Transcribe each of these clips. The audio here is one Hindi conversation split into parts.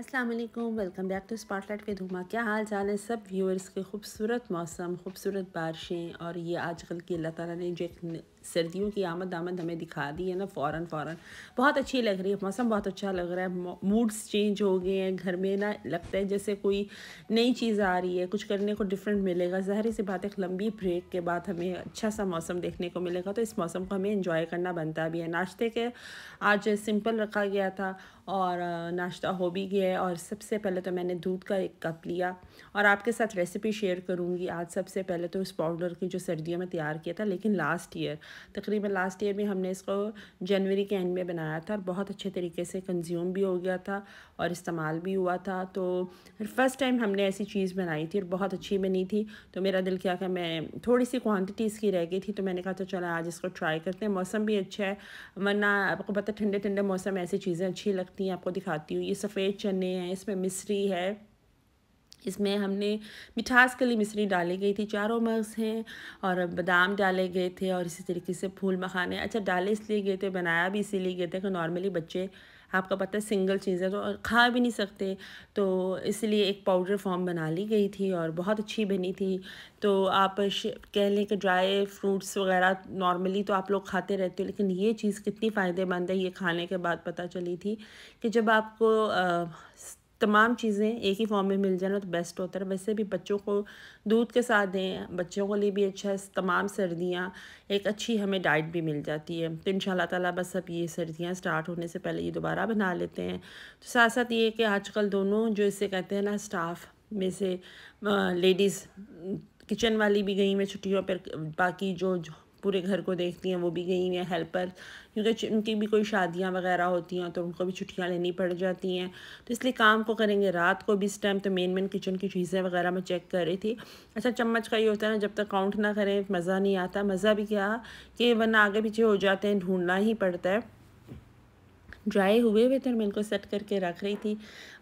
Aslam welcome back to spotlight पे धूमा क्या हाल चाल है सब व्यूअर्स के खूबसूरत मौसम खूबसूरत बारिशें और ये आजकल की अल्लाह ताला ने जो एक सर्दियों की आमद आमद हमें दिखा दी है ना फ़ौर फ़ौर बहुत अच्छी लग रही है मौसम बहुत अच्छा लग रहा है मूड्स चेंज हो गए हैं घर में ना लगता है जैसे कोई नई चीज़ आ रही है कुछ करने को डिफरेंट मिलेगा ज़ाहिर सी बात एक लंबी ब्रेक के बाद हमें अच्छा सा मौसम देखने को मिलेगा तो इस मौसम को हमें इन्जॉय करना बनता भी है नाश्ते के आज सिंपल रखा गया था और नाश्ता हो भी गया है और सबसे पहले तो मैंने दूध का एक कप लिया और आपके साथ रेसिपी शेयर करूँगी आज सबसे पहले तो उस पाउडर की जो सर्दियों में तैयार किया था लेकिन लास्ट ईयर तकरीबन लास्ट ईयर भी हमने इसको जनवरी के एंड में बनाया था और बहुत अच्छे तरीके से कंज्यूम भी हो गया था और इस्तेमाल भी हुआ था तो फ़र्स्ट टाइम हमने ऐसी चीज़ बनाई थी और बहुत अच्छी बनी थी तो मेरा दिल क्या कि मैं थोड़ी सी क्वांटिटी इसकी रह गई थी तो मैंने कहा था तो चलो आज इसको ट्राई करते हैं मौसम भी अच्छा है वरना आपको पता ठंडे ठंडे मौसम ऐसी चीज़ें अच्छी लगती हैं आपको दिखाती हूँ ये सफ़ेद चने हैं इसमें मिसरी है इसमें हमने मिठास के लिए मिश्री डाली गई थी चारों मग्स हैं और बादाम डाले गए थे और इसी तरीके से फूल मखाने अच्छा डाले इसलिए गए थे बनाया भी इसीलिए गए थे कि नॉर्मली बच्चे आपका पता है सिंगल चीज़ें तो खा भी नहीं सकते तो इसलिए एक पाउडर फॉर्म बना ली गई थी और बहुत अच्छी बनी थी तो आप कह लें कि ड्राई फ्रूट्स वगैरह नॉर्मली तो आप लोग खाते रहते हो लेकिन ये चीज़ कितनी फ़ायदेमंद है ये खाने के बाद पता चली थी कि जब आपको आ, तमाम चीज़ें एक ही फॉर्म में मिल जाए ना तो बेस्ट होता है वैसे भी बच्चों को दूध के साथ दें बच्चों के लिए भी अच्छा है तमाम सर्दियाँ एक अच्छी हमें डाइट भी मिल जाती है तो इन ताला बस अब ये सर्दियाँ स्टार्ट होने से पहले ये दोबारा बना लेते हैं तो साथ साथ ये कि आजकल दोनों जो इसे कहते हैं ना स्टाफ में से लेडीज़ किचन वाली भी गई मैं छुट्टियों पर बाकी जो, जो पूरे घर को देखती हैं वो भी गई हुई हैं हेल्पर क्योंकि उनकी भी कोई शादियाँ वगैरह होती हैं तो उनको भी छुट्टियाँ लेनी पड़ जाती हैं तो इसलिए काम को करेंगे रात को भी इस टाइम तो मेन मेन किचन की चीज़ें वगैरह मैं चेक कर रही थी अच्छा चम्मच का ये होता है ना जब तक काउंट ना करें मज़ा नहीं आता मज़ा भी क्या कि वरना आगे पीछे हो जाते हैं ढूंढना ही पड़ता है ड्राई हुए हुए थे और मैं इनको सेट करके रख रही थी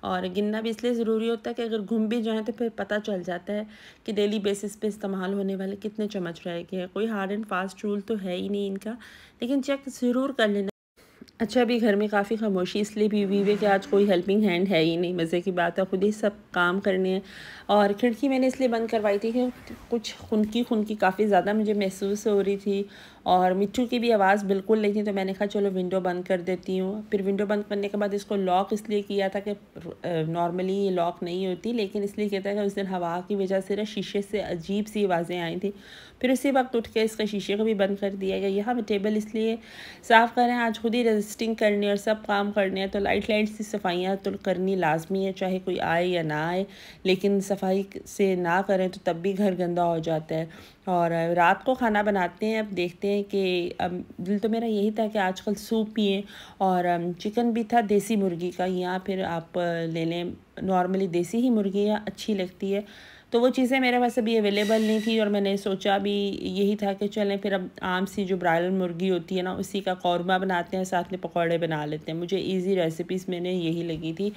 और गिनना भी इसलिए ज़रूरी होता है कि अगर घूम भी जाएँ तो फिर पता चल जाता है कि डेली बेसिस पे इस्तेमाल होने वाले कितने चम्मच रह गए हैं कोई हार्ड एंड फास्ट रूल तो है ही नहीं इनका लेकिन चेक ज़रूर कर लेना अच्छा अभी घर में काफ़ी खामोशी इसलिए भी हुई है कि आज कोई हेल्पिंग हैंड है ही नहीं मज़े की बात है खुद ही सब काम करने हैं और खिड़की मैंने इसलिए बंद करवाई थी कि कुछ खुनकी खुनकी काफ़ी ज़्यादा मुझे महसूस हो रही थी और मिट्टू की भी आवाज़ बिल्कुल नहीं थी तो मैंने कहा चलो विंडो बंद कर देती हूँ फिर विंडो बंद करने के बाद इसको लॉक इसलिए किया था कि नॉर्मली ये लॉक नहीं होती लेकिन इसलिए कहता है कि उस दिन हवा की वजह से ना शीशे से अजीब सी आवाज़ें आई थी फिर उसी वक्त उठ के इसके शीशे को भी बंद कर दिया गया यहाँ टेबल इसलिए साफ़ करें आज खुद ही रजिस्टिंग करनी और सब काम करने हैं तो लाइट लाइट सी सफाइयाँ तो करनी लाजमी है चाहे कोई आए या ना आए लेकिन सफाई से ना करें तो तब भी घर गंदा हो जाता है और रात को खाना बनाते हैं अब देखते हैं कि अब दिल तो मेरा यही था कि आजकल सूप पिए और चिकन भी था देसी मुर्गी का या फिर आप ले लें नॉर्मली देसी ही मुर्गी अच्छी लगती है तो वो चीज़ें मेरे पास अभी अवेलेबल नहीं थी और मैंने सोचा भी यही था कि चलें फिर अब आम सी जो ब्रायल मुर्गी होती है ना उसी का कौरमा बनाते हैं साथ में पकौड़े बना लेते हैं मुझे ईजी रेसिपीज़ मैंने यही लगी थी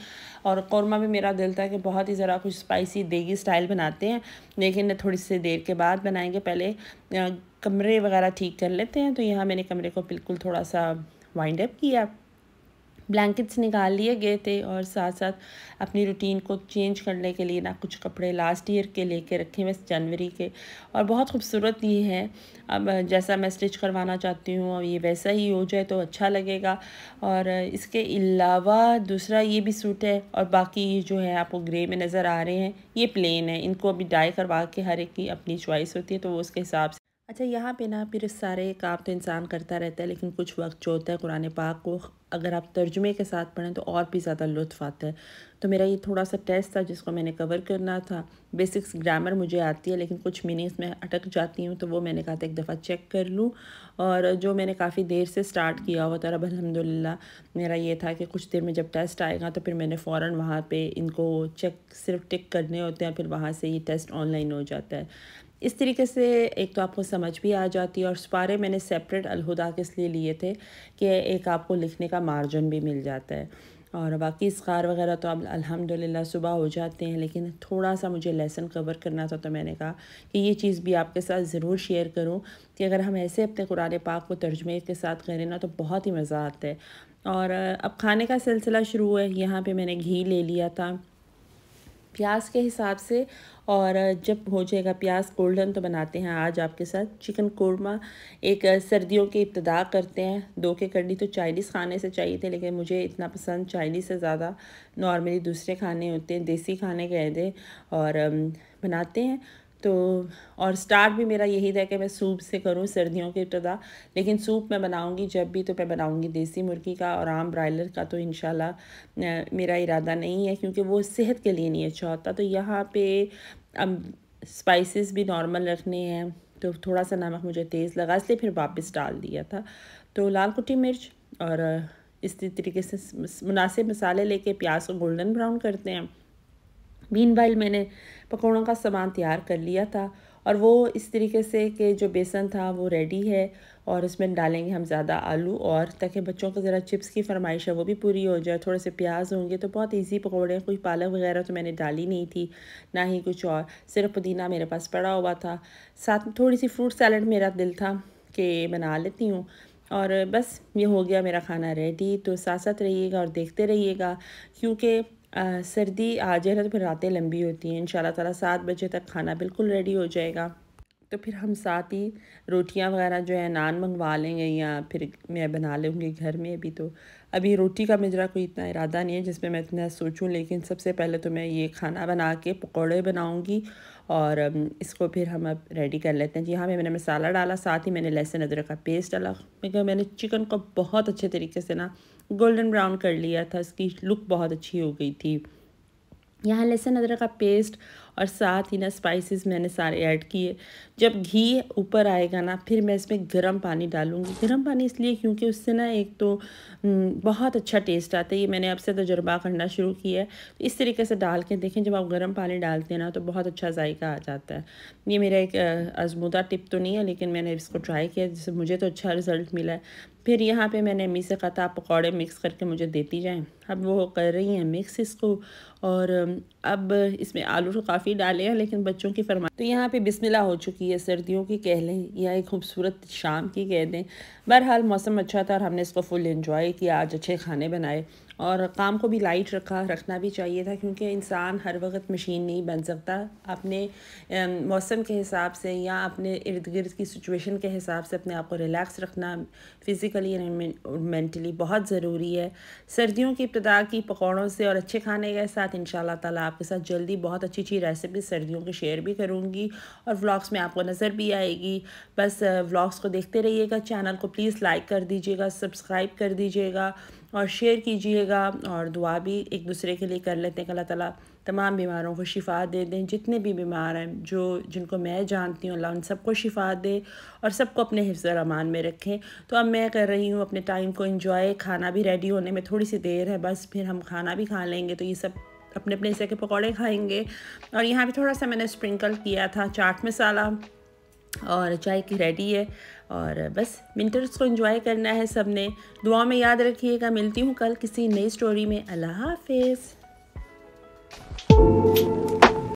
और कौरमा भी मेरा दिल था कि बहुत ही ज़रा कुछ स्पाइसी देगी स्टाइल बनाते हैं लेकिन थोड़ी सी देर के बाद बनाएंगे पहले कमरे वगैरह ठीक कर लेते हैं तो यहाँ मैंने कमरे को बिल्कुल थोड़ा सा वाइंड अप किया ब्लैंकेट्स निकाल लिए गए थे और साथ साथ अपनी रूटीन को चेंज करने के लिए ना कुछ कपड़े लास्ट ईयर के लेके रखे हुए जनवरी के और बहुत खूबसूरत ये है अब जैसा मैं स्टिच करवाना चाहती हूँ और ये वैसा ही हो जाए तो अच्छा लगेगा और इसके अलावा दूसरा ये भी सूट है और बाकी जो है आपको ग्रे में नज़र आ रहे हैं ये प्लेन है इनको अभी डाई करवा के हर एक की अपनी चॉइस होती है तो वो उसके हिसाब अच्छा यहाँ पे ना फिर सारे काम तो इंसान करता रहता है लेकिन कुछ वक्त जो होता है कुरान पाक को अगर आप तर्जुमे के साथ पढ़ें तो और भी ज़्यादा लुत्फ आता है तो मेरा ये थोड़ा सा टेस्ट था जिसको मैंने कवर करना था बेसिक्स ग्रामर मुझे आती है लेकिन कुछ मीनिंग्स में अटक जाती हूँ तो वो मैंने कहा था एक दफ़ा चेक कर लूँ और जो मैंने काफ़ी देर से स्टार्ट किया हुआ था अब अलहमदिल्ला मेरा ये था कि कुछ देर में जब टेस्ट आएगा तो फिर मैंने फ़ौर वहाँ पर इनको चेक सिर्फ टिक करने होते हैं फिर वहाँ से ये टेस्ट ऑनलाइन हो जाता है इस तरीके से एक तो आपको समझ भी आ जाती है और सुपारे मैंने सेपरेट अलहदा के इसलिए लिए थे कि एक आपको लिखने का मार्जिन भी मिल जाता है और बाकी इसकार वगैरह तो अब अल्हम्दुलिल्लाह सुबह हो जाते हैं लेकिन थोड़ा सा मुझे लेसन कवर करना था तो मैंने कहा कि ये चीज़ भी आपके साथ ज़रूर शेयर करूँ कि अगर हम ऐसे अपने कुरान पाक को तर्जमे के साथ करें ना तो बहुत ही मज़ा आता है और अब खाने का सिलसिला शुरू है यहाँ पे मैंने घी ले लिया था प्याज के हिसाब से और जब हो जाएगा प्याज गोल्डन तो बनाते हैं आज आपके साथ चिकन कोरमा एक सर्दियों की इब्तदा करते हैं दो के कड़ी तो चाइनीज़ खाने से चाहिए थे लेकिन मुझे इतना पसंद चाइनीज़ से ज़्यादा नॉर्मली दूसरे खाने होते हैं देसी खाने कह दें और बनाते हैं तो और स्टार्ट भी मेरा यही था कि मैं सूप से करूँ सर्दियों के इतना लेकिन सूप मैं बनाऊँगी जब भी तो मैं बनाऊँगी देसी मुर्गी का और आम ब्रायलर का तो इन मेरा इरादा नहीं है क्योंकि वो सेहत के लिए नहीं अच्छा होता तो यहाँ पे अब स्पाइसेस भी नॉर्मल रखने हैं तो थोड़ा सा नमक मुझे तेज़ लगा इसलिए फिर वापस डाल दिया था तो लाल कुटी मिर्च और इस तरीके से मुनासिब मसाले लेके प्याज को गोल्डन ब्राउन करते हैं मीन मैंने पकौड़ों का सामान तैयार कर लिया था और वो इस तरीके से कि जो बेसन था वो रेडी है और इसमें डालेंगे हम ज़्यादा आलू और ताकि बच्चों को ज़रा चिप्स की फरमाइश है वो भी पूरी हो जाए थोड़े से प्याज होंगे तो बहुत इजी पकौड़े कोई पालक वगैरह तो मैंने डाली नहीं थी ना ही कुछ और सिर्फ पुदीना मेरे पास पड़ा हुआ था साथ में थोड़ी सी फ्रूट सैलड मेरा दिल था कि बना लेती हूँ और बस ये हो गया मेरा खाना रेडी तो साथ साथ रहिएगा और देखते रहिएगा क्योंकि सर्दी आ जाए ना तो फिर रातें लंबी होती हैं इन ताला सात बजे तक खाना बिल्कुल रेडी हो जाएगा तो फिर हम साथ ही रोटियां वगैरह जो है नान मंगवा लेंगे या फिर मैं बना लूँगी घर में अभी तो अभी रोटी का मेरा कोई इतना इरादा नहीं है जिसमें मैं इतना सोचूं लेकिन सबसे पहले तो मैं ये खाना बना के पकौड़े बनाऊँगी और इसको फिर हम अब रेडी कर लेते हैं जी हाँ मैंने मसाला डाला साथ ही मैंने लहसुन अदरक का पेस्ट डाला क्योंकि मैंने चिकन को बहुत अच्छे तरीके से ना गोल्डन ब्राउन कर लिया था इसकी लुक बहुत अच्छी हो गई थी यहाँ लहसुन अदरक का पेस्ट और साथ ही ना स्पाइसेस मैंने सारे ऐड किए जब घी ऊपर आएगा ना फिर मैं इसमें गर्म पानी डालूँगी गर्म पानी इसलिए क्योंकि उससे ना एक तो बहुत अच्छा टेस्ट आता है ये मैंने अब से तजुर्बा करना शुरू किया है तो इस तरीके से डाल के देखें जब आप गर्म पानी डालते हैं ना तो बहुत अच्छा जायका आ जाता है ये मेरा एक आजमूदा टिप तो नहीं है लेकिन मैंने इसको ट्राई किया जिससे मुझे तो अच्छा रिज़ल्ट मिला है फिर यहाँ पे मैंने अम्मी से कहा था आप पकौड़े मिक्स करके मुझे देती जाएं अब वो कर रही हैं मिक्स इसको और अब इसमें आलू तो काफ़ी डाले हैं लेकिन बच्चों की फरमा तो यहाँ पे बिस्मिल्लाह हो चुकी है सर्दियों की कह लें या एक खूबसूरत शाम की कह दें बहरहाल मौसम अच्छा था और हमने इसको फुल इन्जॉय किया आज अच्छे खाने बनाए और काम को भी लाइट रखा रखना भी चाहिए था क्योंकि इंसान हर वक्त मशीन नहीं बन सकता अपने मौसम के हिसाब से या अपने इर्द गिर्द की सिचुएशन के हिसाब से अपने आप को रिलैक्स रखना फ़िज़िकली और मेंटली बहुत ज़रूरी है सर्दियों की इब्तदा की पकौड़ों से और अच्छे खाने के साथ इन तला आपके साथ जल्दी बहुत अच्छी अच्छी रेसिपी सर्दियों की शेयर भी करूँगी और व्लॉग्स में आपको नज़र भी आएगी बस व्लॉग्स को देखते रहिएगा चैनल को प्लीज़ लाइक कर दीजिएगा सब्सक्राइब कर दीजिएगा और शेयर कीजिएगा और दुआ भी एक दूसरे के लिए कर लेते हैं अल्लाह ताला तमाम बीमारों को शिफा दे दें जितने भी बीमार हैं जो जिनको मैं जानती हूँ अल्लाह उन सबको शिफा दे और सबको अपने हिफ्ज़ अमान में रखें तो अब मैं कर रही हूँ अपने टाइम को इंजॉय खाना भी रेडी होने में थोड़ी सी देर है बस फिर हम खाना भी खा लेंगे तो ये सब अपने अपने हिस्से के पकौड़े खाएँगे और यहाँ भी थोड़ा सा मैंने स्प्रिंकल किया था चाट मसाला और चाय की रेडी है और बस विंटर्स को इन्जॉय करना है सब ने दुआ में याद रखिएगा मिलती हूँ कल किसी नई स्टोरी में अल्लाह हाफिज़